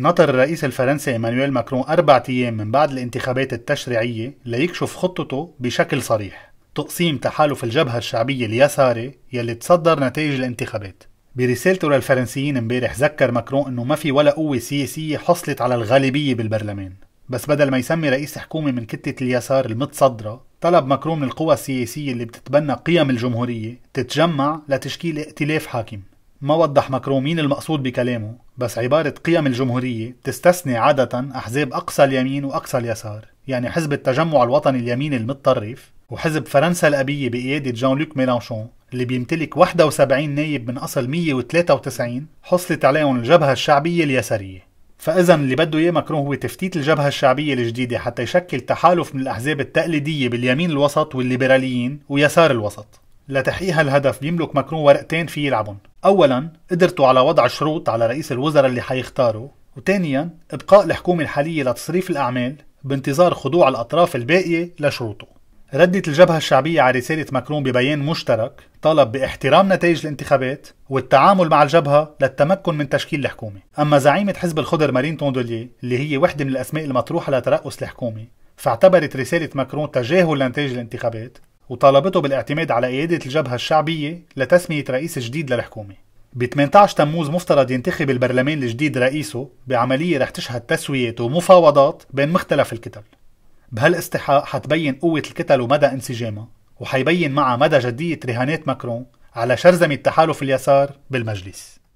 نطر الرئيس الفرنسي ايمانويل ماكرون اربع أيام من بعد الانتخابات التشريعية ليكشف خطته بشكل صريح تقسيم تحالف الجبهة الشعبية اليساري يلي تصدر نتائج الانتخابات برسالته للفرنسيين امبارح ذكر ماكرون انه ما في ولا قوة سياسية حصلت على الغالبية بالبرلمان بس بدل ما يسمي رئيس حكومة من كتلة اليسار المتصدرة طلب ماكرون من القوى السياسية اللي بتتبنى قيم الجمهورية تتجمع لتشكيل ائتلاف حاكم ما وضح ماكرون مين المقصود بكلامه بس عبارة قيم الجمهورية تستثني عادة أحزاب أقصى اليمين وأقصى اليسار يعني حزب التجمع الوطني اليميني المتطرف وحزب فرنسا الأبية بقيادة جان لوك ميلانشون اللي بيمتلك 71 نايب من أصل 193 حصلت عليهم الجبهة الشعبية اليسارية فإذا اللي بده إياه ماكرون هو تفتيت الجبهة الشعبية الجديدة حتى يشكل تحالف من الأحزاب التقليدية باليمين الوسط والليبراليين ويسار الوسط لتحقيق هالهدف بيملك ماكرون ورقتين في يلعبن أولا قدرته على وضع شروط على رئيس الوزراء اللي حيختاره وثانيا إبقاء الحكومة الحالية لتصريف الأعمال بانتظار خضوع الأطراف الباقية لشروطه ردت الجبهة الشعبية على رسالة ماكرون ببيان مشترك طلب باحترام نتائج الانتخابات والتعامل مع الجبهة للتمكن من تشكيل الحكومة أما زعيمة حزب الخضر مارين توندوليه اللي هي وحدة من الأسماء المطروحة لترأس الحكومة فاعتبرت رسالة ماكرون تجاهل لنتائج الانتخابات وطالبته بالاعتماد على قيادة الجبهة الشعبية لتسمية رئيس جديد للحكومة ب 18 تموز مفترض ينتخب البرلمان الجديد رئيسه بعملية رح تشهد تسويات ومفاوضات بين مختلف الكتل بهالاستحقاق حتبين قوة الكتل ومدى انسجامها وحيبين معها مدى جدية رهانات ماكرون على شرزم تحالف اليسار بالمجلس